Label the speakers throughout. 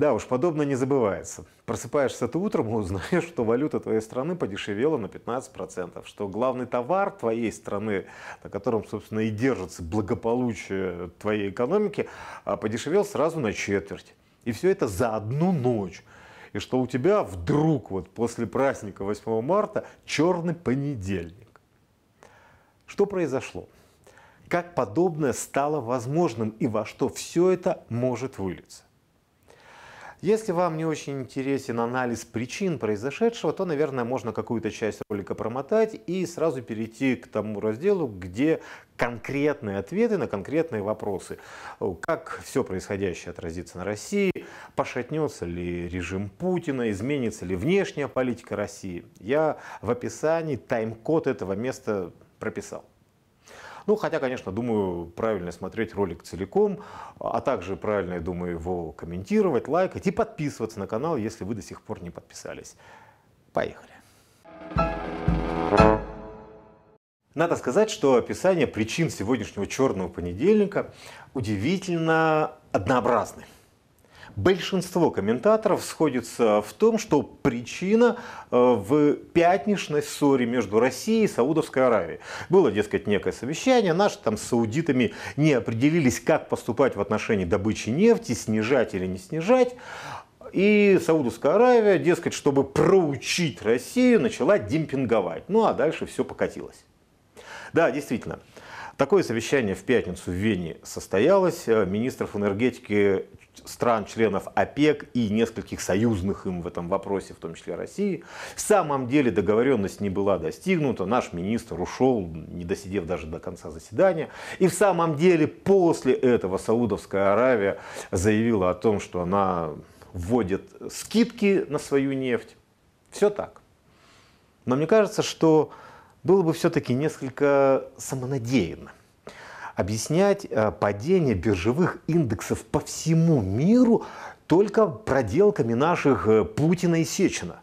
Speaker 1: Да уж, подобное не забывается. Просыпаешься ты утром и узнаешь, что валюта твоей страны подешевела на 15%, что главный товар твоей страны, на котором, собственно, и держится благополучие твоей экономики, а, подешевел сразу на четверть. И все это за одну ночь. И что у тебя вдруг вот после праздника 8 марта черный понедельник. Что произошло? Как подобное стало возможным и во что все это может вылиться? Если вам не очень интересен анализ причин произошедшего, то, наверное, можно какую-то часть ролика промотать и сразу перейти к тому разделу, где конкретные ответы на конкретные вопросы. Как все происходящее отразится на России, пошатнется ли режим Путина, изменится ли внешняя политика России. Я в описании тайм-код этого места прописал. Ну, хотя, конечно, думаю, правильно смотреть ролик целиком, а также правильно, я думаю, его комментировать, лайкать и подписываться на канал, если вы до сих пор не подписались. Поехали! Надо сказать, что описание причин сегодняшнего черного понедельника удивительно однообразны. Большинство комментаторов сходится в том, что причина э, в пятничной ссоре между Россией и Саудовской Аравией. Было, дескать, некое совещание, наши там с саудитами не определились, как поступать в отношении добычи нефти, снижать или не снижать. И Саудовская Аравия, дескать, чтобы проучить Россию, начала демпинговать. Ну а дальше все покатилось. Да, действительно. Такое совещание в пятницу в Вене состоялось. Э, министров энергетики стран-членов ОПЕК и нескольких союзных им в этом вопросе, в том числе России. В самом деле договоренность не была достигнута, наш министр ушел, не досидев даже до конца заседания. И в самом деле после этого Саудовская Аравия заявила о том, что она вводит скидки на свою нефть. Все так. Но мне кажется, что было бы все-таки несколько самонадеянно объяснять э, падение биржевых индексов по всему миру только проделками наших э, Путина и Сечина.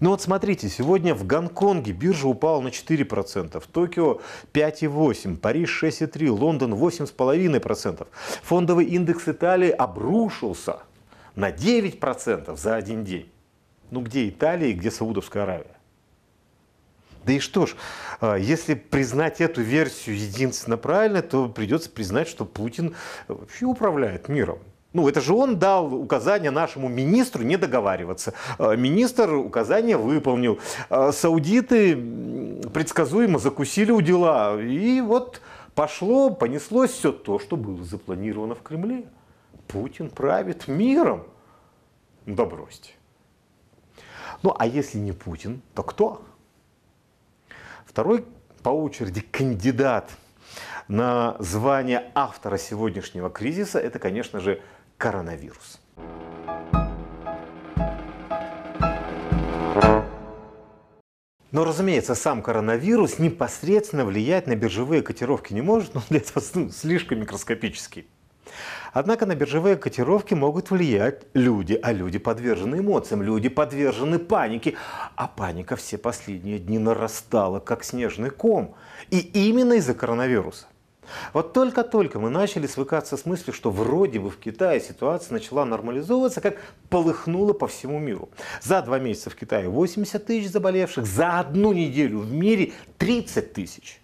Speaker 1: Ну вот смотрите, сегодня в Гонконге биржа упала на 4%, в Токио 5,8%, Париж 6,3%, Лондон 8,5%. Фондовый индекс Италии обрушился на 9% за один день. Ну где Италия и где Саудовская Аравия? Да и что ж, а, если признать эту версию единственно правильной, то придется признать, что Путин вообще управляет миром. Ну, это же он дал указание нашему министру не договариваться. А, министр указание выполнил. А, саудиты предсказуемо закусили у дела. И вот пошло, понеслось все то, что было запланировано в Кремле. Путин правит миром. Да бросьте. Ну, а если не Путин, то кто? Второй по очереди кандидат на звание автора сегодняшнего кризиса – это, конечно же, коронавирус. Но, разумеется, сам коронавирус непосредственно влиять на биржевые котировки не может, он для этого ну, слишком микроскопический. Однако на биржевые котировки могут влиять люди, а люди подвержены эмоциям, люди подвержены панике. А паника все последние дни нарастала, как снежный ком. И именно из-за коронавируса. Вот только-только мы начали свыкаться с мыслью, что вроде бы в Китае ситуация начала нормализовываться, как полыхнула по всему миру. За два месяца в Китае 80 тысяч заболевших, за одну неделю в мире 30 тысяч.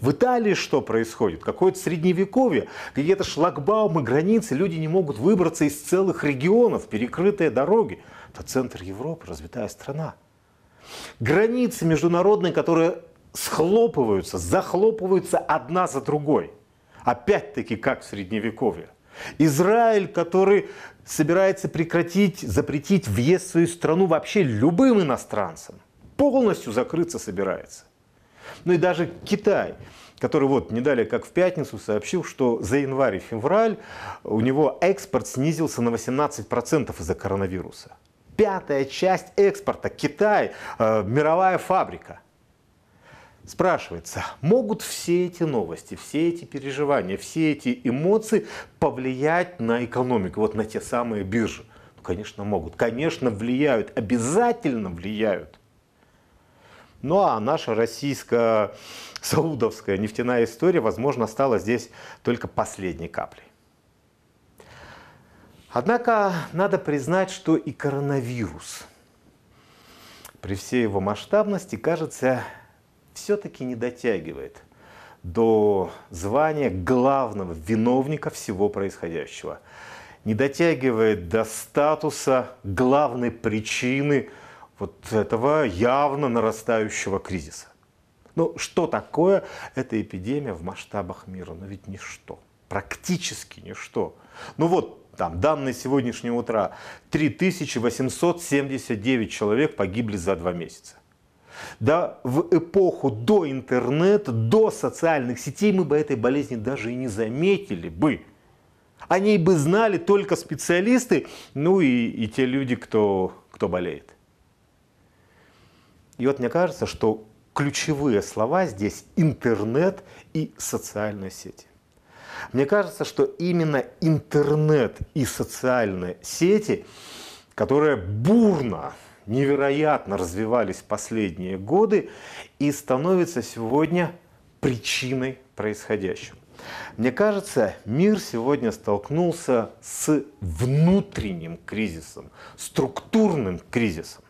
Speaker 1: В Италии что происходит? Какое-то средневековье, какие-то шлагбаумы, границы, люди не могут выбраться из целых регионов, перекрытые дороги. Это центр Европы, развитая страна. Границы международные, которые схлопываются, захлопываются одна за другой. Опять-таки, как в Средневековье. Израиль, который собирается прекратить, запретить въезд в свою страну вообще любым иностранцам, полностью закрыться собирается. Ну и даже Китай который вот не далее, как в пятницу, сообщил, что за январь и февраль у него экспорт снизился на 18% из-за коронавируса. Пятая часть экспорта Китай, э, мировая фабрика. Спрашивается, могут все эти новости, все эти переживания, все эти эмоции повлиять на экономику, вот на те самые биржи? Ну, конечно, могут. Конечно, влияют, обязательно влияют. Ну а наша российско-саудовская нефтяная история, возможно, стала здесь только последней каплей. Однако надо признать, что и коронавирус при всей его масштабности, кажется, все-таки не дотягивает до звания главного виновника всего происходящего. Не дотягивает до статуса главной причины – вот этого явно нарастающего кризиса. Ну, что такое эта эпидемия в масштабах мира? Ну, ведь ничто. Практически ничто. Ну вот, там, данные сегодняшнего утра. 3879 человек погибли за два месяца. Да, в эпоху до интернета, до социальных сетей мы бы этой болезни даже и не заметили бы. О ней бы знали только специалисты, ну и, и те люди, кто, кто болеет. И вот мне кажется, что ключевые слова здесь интернет и социальные сети. Мне кажется, что именно интернет и социальные сети, которые бурно, невероятно развивались последние годы и становятся сегодня причиной происходящего. Мне кажется, мир сегодня столкнулся с внутренним кризисом, структурным кризисом.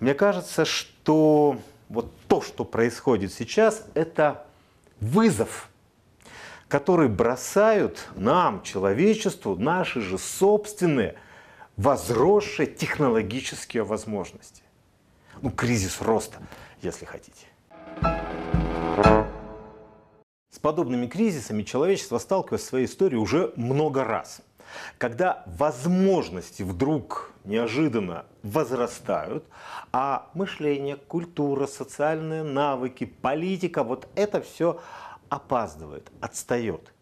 Speaker 1: Мне кажется, что вот то, что происходит сейчас, это вызов, который бросают нам, человечеству, наши же собственные возросшие технологические возможности. Ну, кризис роста, если хотите. С подобными кризисами человечество сталкивалось в своей истории уже много раз – когда возможности вдруг неожиданно возрастают, а мышление, культура, социальные навыки, политика, вот это все опаздывает, отстает.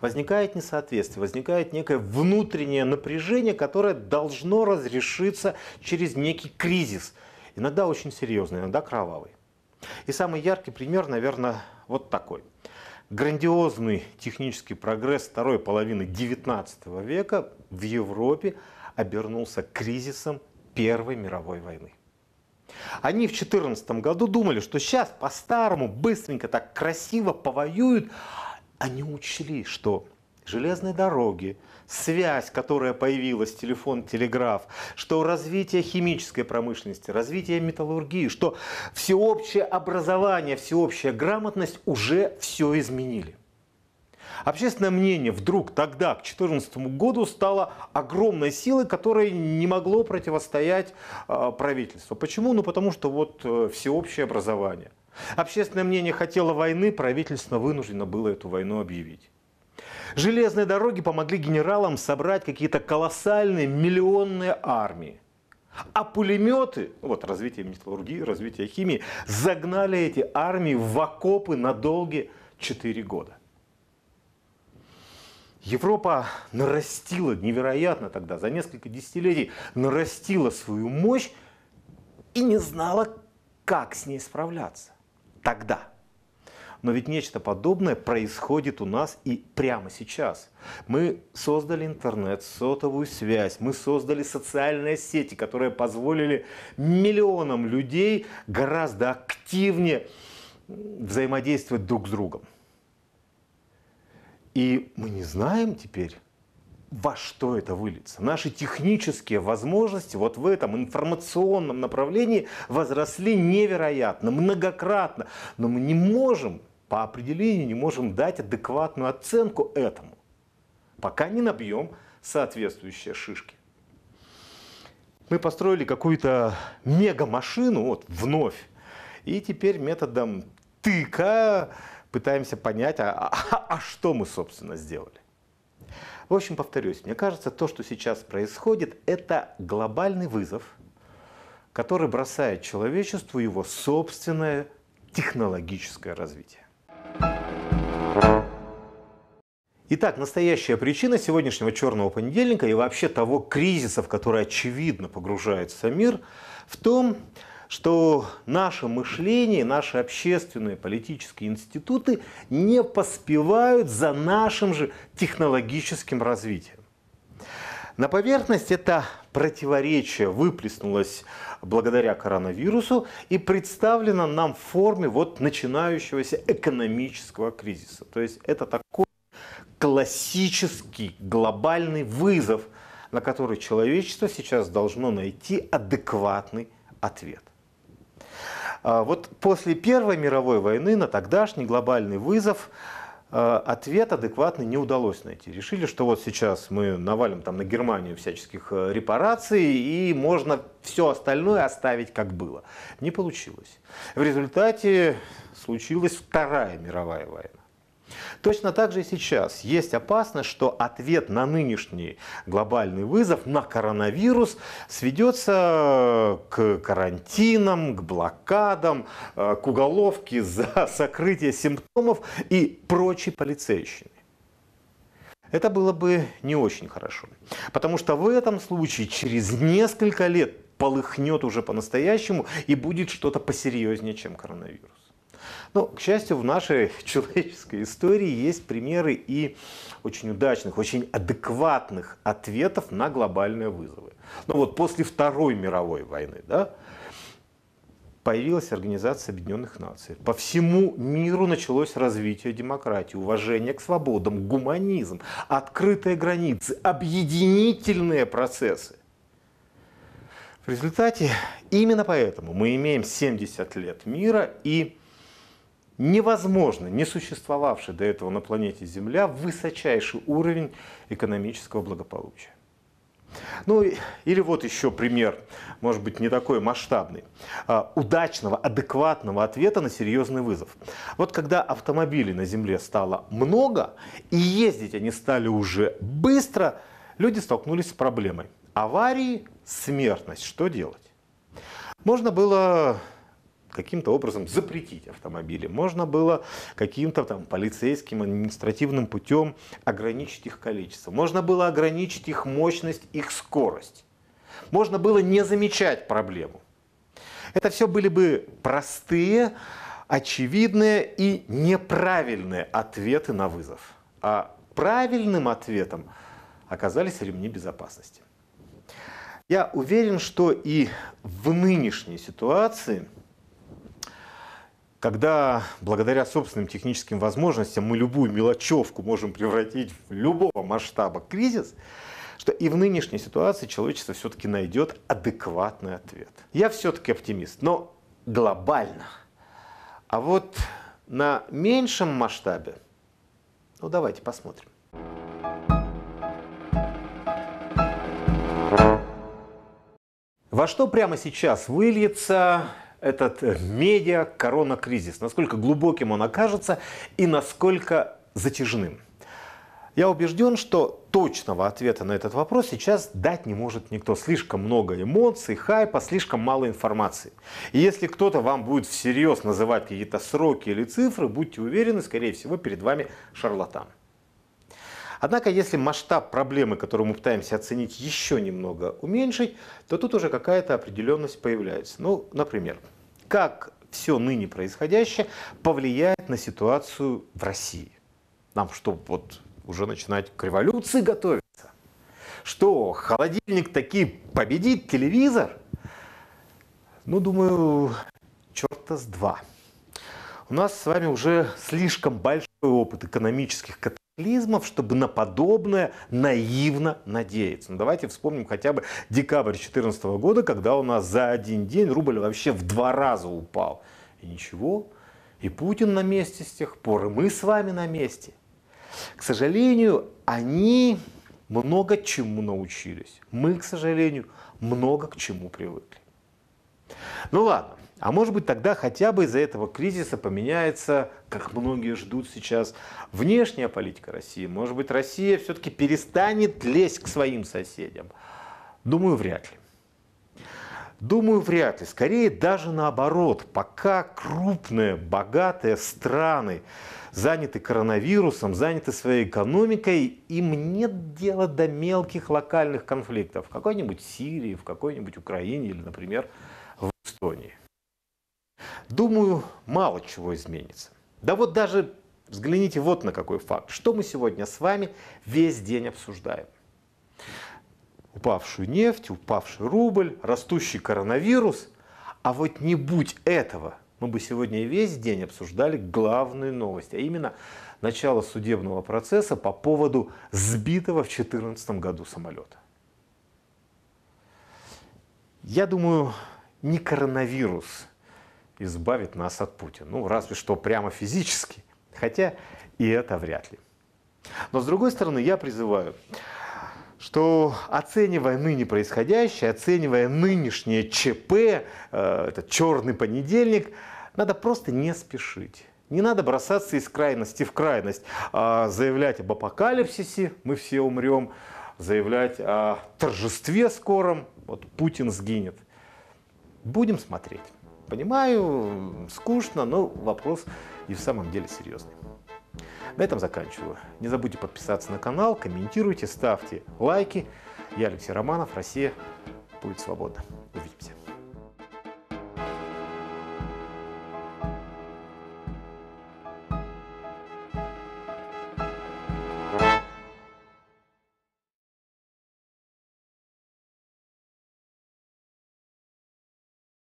Speaker 1: Возникает несоответствие, возникает некое внутреннее напряжение, которое должно разрешиться через некий кризис. Иногда очень серьезный, иногда кровавый. И самый яркий пример, наверное, вот такой – грандиозный технический прогресс второй половины XIX века в Европе обернулся кризисом Первой мировой войны. Они в 2014 году думали, что сейчас по-старому быстренько так красиво повоюют. Они учли, что железной дороги, связь, которая появилась, телефон, телеграф, что развитие химической промышленности, развитие металлургии, что всеобщее образование, всеобщая грамотность уже все изменили. Общественное мнение вдруг тогда, к 2014 году, стало огромной силой, которой не могло противостоять а, правительству. Почему? Ну потому что вот э, всеобщее образование. Общественное мнение хотело войны, правительство вынуждено было эту войну объявить. Железные дороги помогли генералам собрать какие-то колоссальные миллионные армии. А пулеметы, вот развитие металлургии, развитие химии, загнали эти армии в окопы на долгие 4 года. Европа нарастила невероятно тогда, за несколько десятилетий нарастила свою мощь и не знала, как с ней справляться тогда. Но ведь нечто подобное происходит у нас и прямо сейчас. Мы создали интернет, сотовую связь, мы создали социальные сети, которые позволили миллионам людей гораздо активнее взаимодействовать друг с другом. И мы не знаем теперь, во что это выльется. Наши технические возможности вот в этом информационном направлении возросли невероятно, многократно. Но мы не можем по определению не можем дать адекватную оценку этому, пока не набьем соответствующие шишки. Мы построили какую-то мега-машину, вот вновь, и теперь методом тыка пытаемся понять, а, а, а что мы, собственно, сделали. В общем, повторюсь, мне кажется, то, что сейчас происходит, это глобальный вызов, который бросает человечеству его собственное технологическое развитие. Итак, настоящая причина сегодняшнего черного понедельника и вообще того кризиса, в который очевидно погружается мир, в том, что наше мышление, наши общественные политические институты не поспевают за нашим же технологическим развитием. На поверхность это противоречие выплеснулось благодаря коронавирусу и представлено нам в форме вот начинающегося экономического кризиса. То есть это такой классический глобальный вызов, на который человечество сейчас должно найти адекватный ответ. А вот после Первой мировой войны на тогдашний глобальный вызов Э, ответ адекватный не удалось найти. Решили, что вот сейчас мы навалим там на Германию всяческих э, репараций, и можно все остальное оставить как было. Не получилось. В результате случилась Вторая мировая война. Точно так же и сейчас есть опасность, что ответ на нынешний глобальный вызов, на коронавирус, сведется к карантинам, к блокадам, э, к уголовке за сокрытие симптомов и прочей полицейщины. Это было бы не очень хорошо, потому что в этом случае через несколько лет полыхнет уже по-настоящему и будет что-то посерьезнее, чем коронавирус. Но, ну, к счастью, в нашей человеческой истории есть примеры и очень удачных, очень адекватных ответов на глобальные вызовы. Ну вот после Второй мировой войны, да, появилась Организация Объединенных Наций. По всему миру началось развитие демократии, уважение к свободам, гуманизм, открытые границы, объединительные процессы. В результате именно поэтому мы имеем 70 лет мира и невозможно, не существовавший до этого на планете Земля, высочайший уровень экономического благополучия. Ну или вот еще пример, может быть, не такой масштабный, а, удачного, адекватного ответа на серьезный вызов. Вот когда автомобилей на Земле стало много, и ездить они стали уже быстро, люди столкнулись с проблемой. Аварии, смертность, что делать? Можно было каким-то образом запретить автомобили. Можно было каким-то там полицейским, административным путем ограничить их количество. Можно было ограничить их мощность, их скорость. Можно было не замечать проблему. Это все были бы простые, очевидные и неправильные ответы на вызов. А правильным ответом оказались ремни безопасности. Я уверен, что и в нынешней ситуации – когда благодаря собственным техническим возможностям мы любую мелочевку можем превратить в любого масштаба кризис, что и в нынешней ситуации человечество все-таки найдет адекватный ответ. Я все-таки оптимист, но глобально. А вот на меньшем масштабе, ну давайте посмотрим. Во что прямо сейчас выльется этот э, медиа-корона-кризис, насколько глубоким он окажется и насколько затяжным. Я убежден, что точного ответа на этот вопрос сейчас дать не может никто. Слишком много эмоций, хайпа, слишком мало информации. И если кто-то вам будет всерьез называть какие-то сроки или цифры, будьте уверены, скорее всего, перед вами шарлатан. Однако, если масштаб проблемы, которую мы пытаемся оценить, еще немного уменьшить, то тут уже какая-то определенность появляется. Ну, например, как все ныне происходящее повлияет на ситуацию в России? Нам что, вот уже начинать к революции готовиться? Что, холодильник таки победит телевизор? Ну, думаю, черта с два. У нас с вами уже слишком большой опыт экономических катастроф катаклизмов, чтобы на подобное наивно надеяться. Ну, давайте вспомним хотя бы декабрь 2014 года, когда у нас за один день рубль вообще в два раза упал. И ничего, и Путин на месте с тех пор, и мы с вами на месте. К сожалению, они много чему научились. Мы, к сожалению, много к чему привыкли. Ну ладно. А может быть тогда хотя бы из-за этого кризиса поменяется, как многие ждут сейчас, внешняя политика России. Может быть Россия все-таки перестанет лезть к своим соседям. Думаю, вряд ли. Думаю, вряд ли. Скорее, даже наоборот. Пока крупные, богатые страны заняты коронавирусом, заняты своей экономикой, им нет дела до мелких локальных конфликтов. В какой-нибудь Сирии, в какой-нибудь Украине или, например, Эстонии. Думаю, мало чего изменится. Да вот даже взгляните вот на какой факт. Что мы сегодня с вами весь день обсуждаем? Упавшую нефть, упавший рубль, растущий коронавирус. А вот не будь этого, мы бы сегодня весь день обсуждали главную новость, а именно начало судебного процесса по поводу сбитого в 2014 году самолета. Я думаю, не коронавирус избавит нас от Путина. Ну, разве что прямо физически. Хотя и это вряд ли. Но с другой стороны, я призываю, что оценивая ныне происходящее, оценивая нынешнее ЧП, э, этот черный понедельник, надо просто не спешить. Не надо бросаться из крайности в крайность, а заявлять об апокалипсисе, мы все умрем, заявлять о торжестве скором, вот Путин сгинет. Будем смотреть. Понимаю, скучно, но вопрос и в самом деле серьезный. На этом заканчиваю. Не забудьте подписаться на канал, комментируйте, ставьте лайки. Я Алексей Романов, Россия будет свободна. Увидимся.